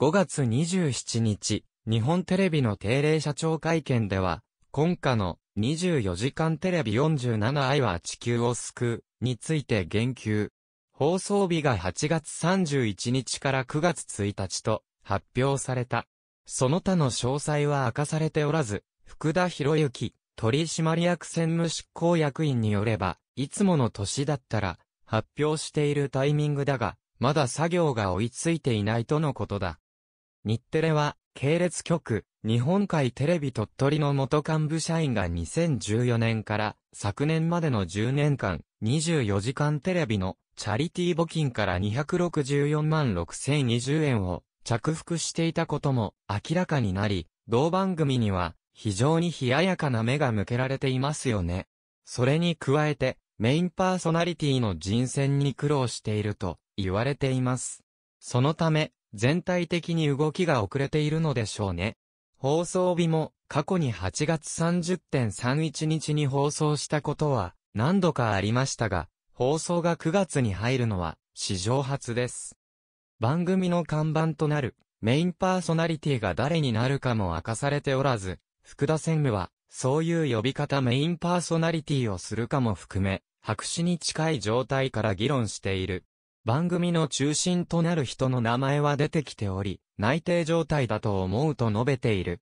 5月27日、日本テレビの定例社長会見では、今夏の24時間テレビ47愛は地球を救うについて言及。放送日が8月31日から9月1日と発表された。その他の詳細は明かされておらず、福田博之、取締役専務執行役員によれば、いつもの年だったら、発表しているタイミングだが、まだ作業が追いついていないとのことだ。日テレは、系列局、日本海テレビ鳥取の元幹部社員が2014年から昨年までの10年間、24時間テレビのチャリティー募金から264万6020円を着服していたことも明らかになり、同番組には非常に冷ややかな目が向けられていますよね。それに加えて、メインパーソナリティの人選に苦労していると言われています。そのため、全体的に動きが遅れているのでしょうね。放送日も過去に8月30.31日に放送したことは何度かありましたが、放送が9月に入るのは史上初です。番組の看板となるメインパーソナリティが誰になるかも明かされておらず、福田専務はそういう呼び方メインパーソナリティをするかも含め、白紙に近い状態から議論している。番組の中心となる人の名前は出てきており、内定状態だと思うと述べている。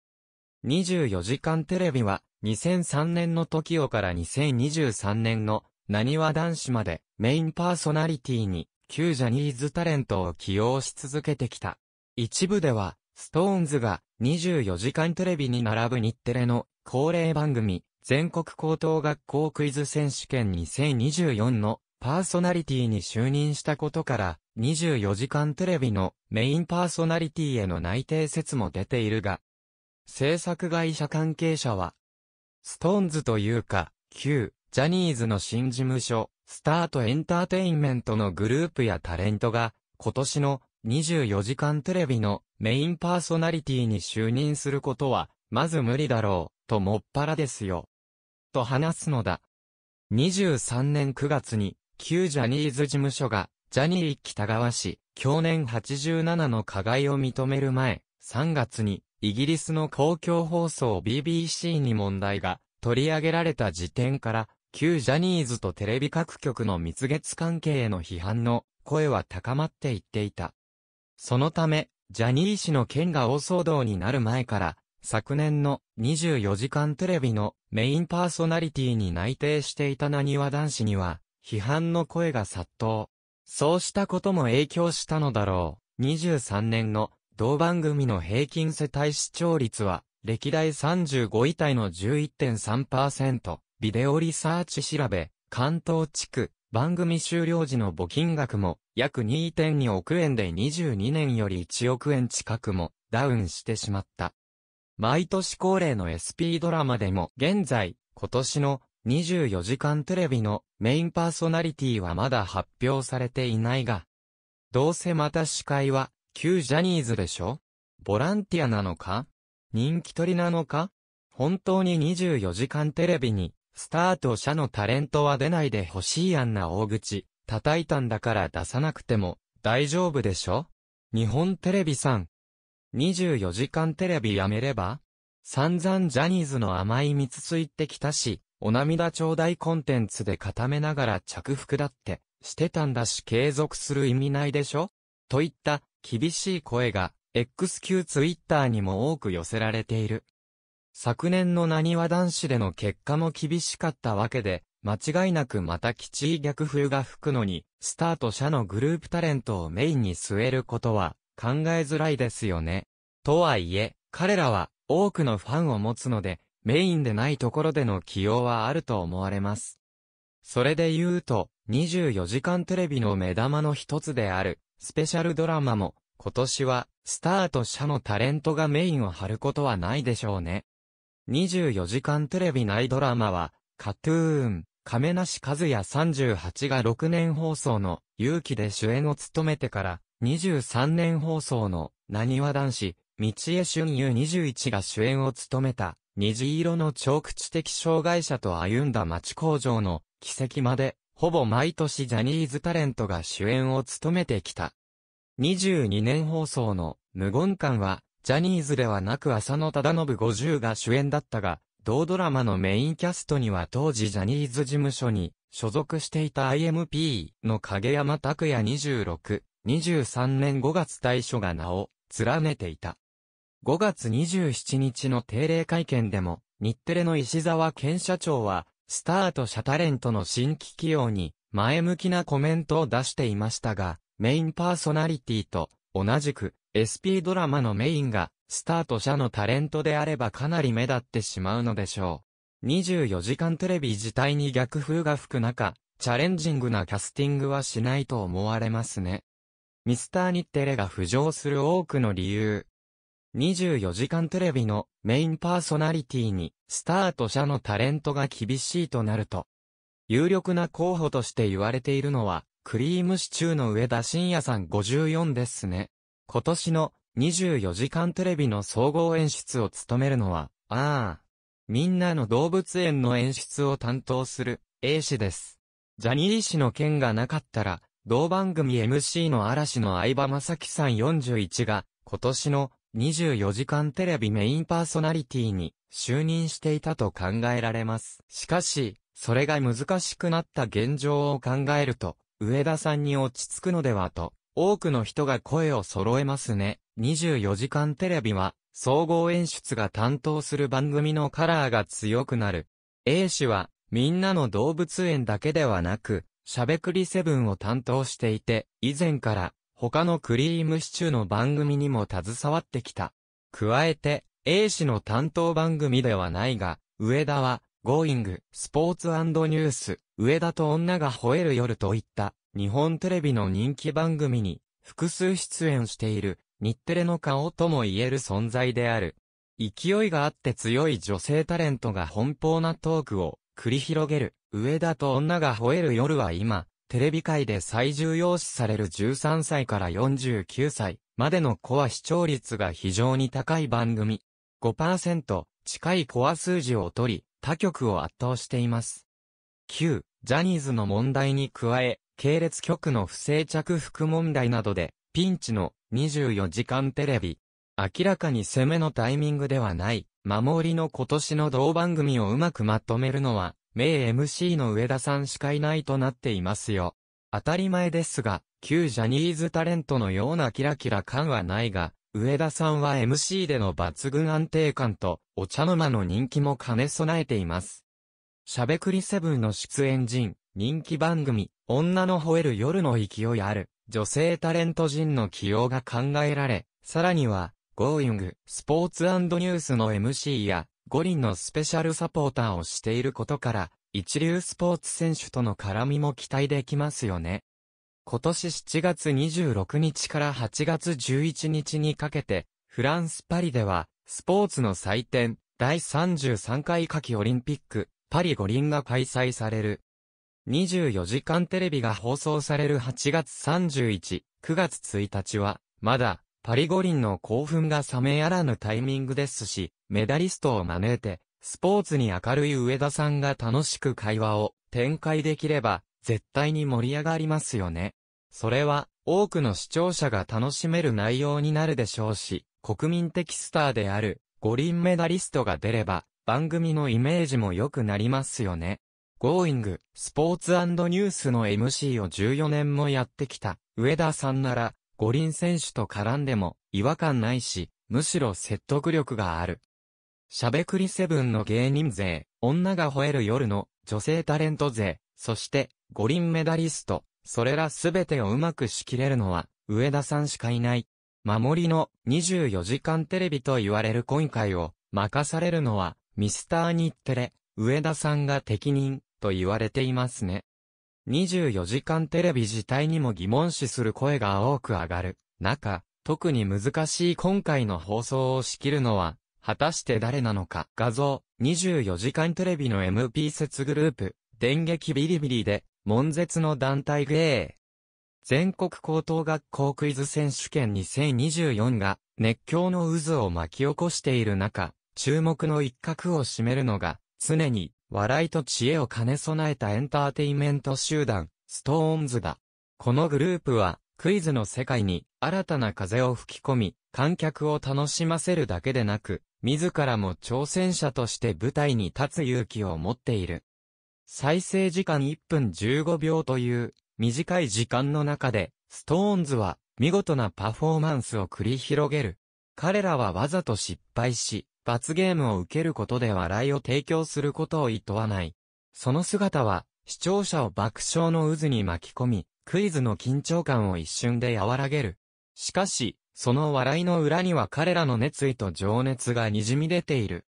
24時間テレビは、2003年の TOKIO から2023年の、なにわ男子まで、メインパーソナリティに、旧ジャニーズタレントを起用し続けてきた。一部では、ストーンズが24時間テレビに並ぶ日テレの恒例番組、全国高等学校クイズ選手権2024のパーソナリティに就任したことから、24時間テレビのメインパーソナリティへの内定説も出ているが、制作会社関係者は、ストーンズというか、旧、ジャニーズの新事務所、スタートエンターテインメントのグループやタレントが、今年の24時間テレビのメインパーソナリティに就任することは、まず無理だろう、ともっぱらですよ。と話すのだ。23年9月に、旧ジャニーズ事務所が、ジャニー北川氏、去年87の加害を認める前、3月に、イギリスの公共放送 BBC に問題が取り上げられた時点から、旧ジャニーズとテレビ各局の蜜月関係への批判の声は高まっていっていた。そのため、ジャニー氏の件が大騒動になる前から、昨年の24時間テレビのメインパーソナリティに内定していたなにわ男子には、批判の声が殺到。そうしたことも影響したのだろう。23年の同番組の平均世帯視聴率は、歴代35位体の11.3%、ビデオリサーチ調べ、関東地区、番組終了時の募金額も、約2.2億円で22年より1億円近くも、ダウンしてしまった。毎年恒例の SP ドラマでも、現在、今年の24時間テレビのメインパーソナリティはまだ発表されていないが、どうせまた司会は、旧ジャニーズでしょボランティアなのか人気取りなのか本当に24時間テレビに、スタート社のタレントは出ないでほしいあんな大口、叩いたんだから出さなくても、大丈夫でしょ日本テレビさん。24時間テレビやめれば散々ジャニーズの甘い蜜ついてきたし、お涙頂戴コンテンツで固めながら着服だって、してたんだし継続する意味ないでしょといった厳しい声が XQ ツイッターにも多く寄せられている。昨年のなにわ男子での結果も厳しかったわけで、間違いなくまた吉井逆風が吹くのに、スタート社のグループタレントをメインに据えることは考えづらいですよね。とはいえ、彼らは多くのファンを持つので、メインでないところでの起用はあると思われます。それで言うと、24時間テレビの目玉の一つである、スペシャルドラマも、今年は、スターと社のタレントがメインを張ることはないでしょうね。24時間テレビ内ドラマは、カトゥーン、亀梨和也38が6年放送の、勇気で主演を務めてから、23年放送の、なにわ男子、道江俊優21が主演を務めた、虹色の超口的障害者と歩んだ町工場の奇跡まで、ほぼ毎年ジャニーズタレントが主演を務めてきた。22年放送の無言館は、ジャニーズではなく浅野忠信50が主演だったが、同ドラマのメインキャストには当時ジャニーズ事務所に所属していた IMP の影山拓也26、23年5月大所が名を連ねていた。5月27日の定例会見でも、日テレの石沢健社長は、スタート社タレントの新規起用に、前向きなコメントを出していましたが、メインパーソナリティと、同じく、SP ドラマのメインが、スタート社のタレントであればかなり目立ってしまうのでしょう。24時間テレビ自体に逆風が吹く中、チャレンジングなキャスティングはしないと思われますね。ミスター日テレが浮上する多くの理由。24時間テレビのメインパーソナリティに、スターと社のタレントが厳しいとなると、有力な候補として言われているのは、クリームシチューの上田晋也さん54ですね。今年の24時間テレビの総合演出を務めるのは、ああ、みんなの動物園の演出を担当する A 氏です。ジャニー氏の件がなかったら、同番組 MC の嵐の相葉雅紀さん41が、今年の24時間テレビメインパーソナリティに就任していたと考えられます。しかし、それが難しくなった現状を考えると、上田さんに落ち着くのではと、多くの人が声を揃えますね。24時間テレビは、総合演出が担当する番組のカラーが強くなる。A 氏は、みんなの動物園だけではなく、しゃべくりセブンを担当していて、以前から、他のクリームシチューの番組にも携わってきた。加えて、A 氏の担当番組ではないが、上田は、Going、スポーツニュース、上田と女が吠える夜といった、日本テレビの人気番組に、複数出演している、日テレの顔とも言える存在である。勢いがあって強い女性タレントが奔放なトークを繰り広げる、上田と女が吠える夜は今、テレビ界で最重要視される13歳から49歳までのコア視聴率が非常に高い番組。5%近いコア数字を取り、他局を圧倒しています。9、ジャニーズの問題に加え、系列局の不正着服問題などで、ピンチの24時間テレビ。明らかに攻めのタイミングではない、守りの今年の同番組をうまくまとめるのは名 MC の上田さんしかいないとなっていますよ。当たり前ですが、旧ジャニーズタレントのようなキラキラ感はないが、上田さんは MC での抜群安定感と、お茶の間の人気も兼ね備えています。しゃべくりセブンの出演陣、人気番組、女の吠える夜の勢いある、女性タレント人の起用が考えられ、さらには、Going、スポーツニュースの MC や、五輪のスペシャルサポーターをしていることから、一流スポーツ選手との絡みも期待できますよね。今年7月26日から8月11日にかけて、フランスパリでは、スポーツの祭典、第33回夏季オリンピック、パリ五輪が開催される。24時間テレビが放送される8月31、9月1日は、まだ、パリ五輪の興奮が冷めやらぬタイミングですし、メダリストを招いて、スポーツに明るい上田さんが楽しく会話を展開できれば、絶対に盛り上がりますよね。それは、多くの視聴者が楽しめる内容になるでしょうし、国民的スターである、五輪メダリストが出れば、番組のイメージも良くなりますよね。Going スポーツニュースの MC を14年もやってきた上田さんなら五輪選手と絡んでも違和感ないし、むしろ説得力がある。しゃべくりセブンの芸人勢、女が吠える夜の女性タレント勢、そして五輪メダリスト、それらすべてをうまく仕切れるのは上田さんしかいない。守りの24時間テレビと言われる今回を任されるのはミスター日テレ、上田さんが適任と言われていますね。24時間テレビ自体にも疑問視する声が多く上がる中、特に難しい今回の放送を仕切るのは果たして誰なのか画像、24時間テレビの MP 説グループ、電撃ビリビリで、悶絶の団体芸。全国高等学校クイズ選手権2024が熱狂の渦を巻き起こしている中、注目の一角を占めるのが、常に笑いと知恵を兼ね備えたエンターテイメント集団、ストーンズだ。このグループは、クイズの世界に新たな風を吹き込み、観客を楽しませるだけでなく、自らも挑戦者として舞台に立つ勇気を持っている。再生時間1分15秒という短い時間の中で、ストーンズは見事なパフォーマンスを繰り広げる。彼らはわざと失敗し、罰ゲームを受けることで笑いを提供することを意図はない。その姿は、視聴者を爆笑の渦に巻き込み、クイズの緊張感を一瞬で和らげる。しかし、その笑いの裏には彼らの熱意と情熱が滲み出ている。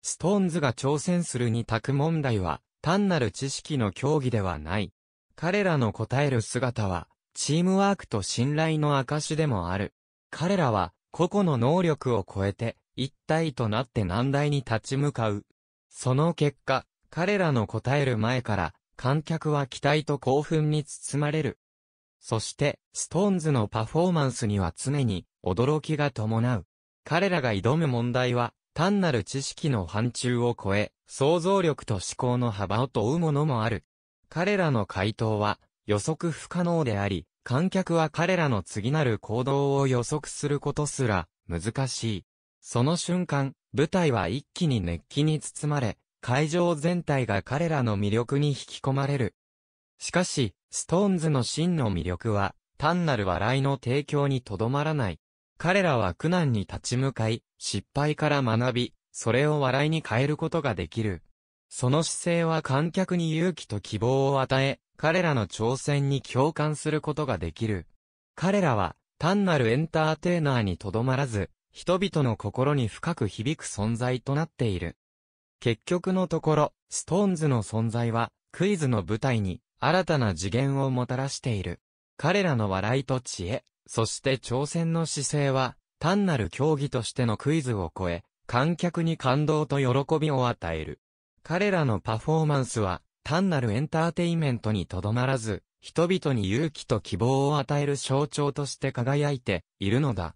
ストーンズが挑戦する二択問題は、単なる知識の競技ではない。彼らの答える姿は、チームワークと信頼の証でもある。彼らは、個々の能力を超えて、一体となって難題に立ち向かう。その結果、彼らの答える前から、観客は期待と興奮に包まれる。そして、ストーンズのパフォーマンスには常に驚きが伴う。彼らが挑む問題は、単なる知識の範疇を超え、想像力と思考の幅を問うものもある。彼らの回答は予測不可能であり、観客は彼らの次なる行動を予測することすら難しい。その瞬間、舞台は一気に熱気に包まれ、会場全体が彼らの魅力に引き込まれる。しかし、ストーンズの真の魅力は、単なる笑いの提供にとどまらない。彼らは苦難に立ち向かい、失敗から学び、それを笑いに変えることができる。その姿勢は観客に勇気と希望を与え、彼らの挑戦に共感することができる。彼らは、単なるエンターテイナーにとどまらず、人々の心に深く響く存在となっている。結局のところ、ストーンズの存在は、クイズの舞台に、新たな次元をもたらしている。彼らの笑いと知恵、そして挑戦の姿勢は、単なる競技としてのクイズを超え、観客に感動と喜びを与える。彼らのパフォーマンスは、単なるエンターテイメントにとどまらず、人々に勇気と希望を与える象徴として輝いているのだ。